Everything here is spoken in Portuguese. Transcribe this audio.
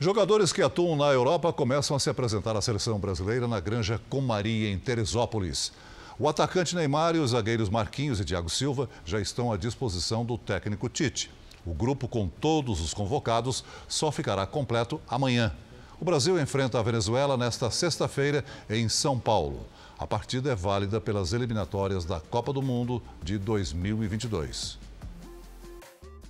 Jogadores que atuam na Europa começam a se apresentar à seleção brasileira na Granja Comaria, em Teresópolis. O atacante Neymar e os zagueiros Marquinhos e Thiago Silva já estão à disposição do técnico Tite. O grupo com todos os convocados só ficará completo amanhã. O Brasil enfrenta a Venezuela nesta sexta-feira em São Paulo. A partida é válida pelas eliminatórias da Copa do Mundo de 2022.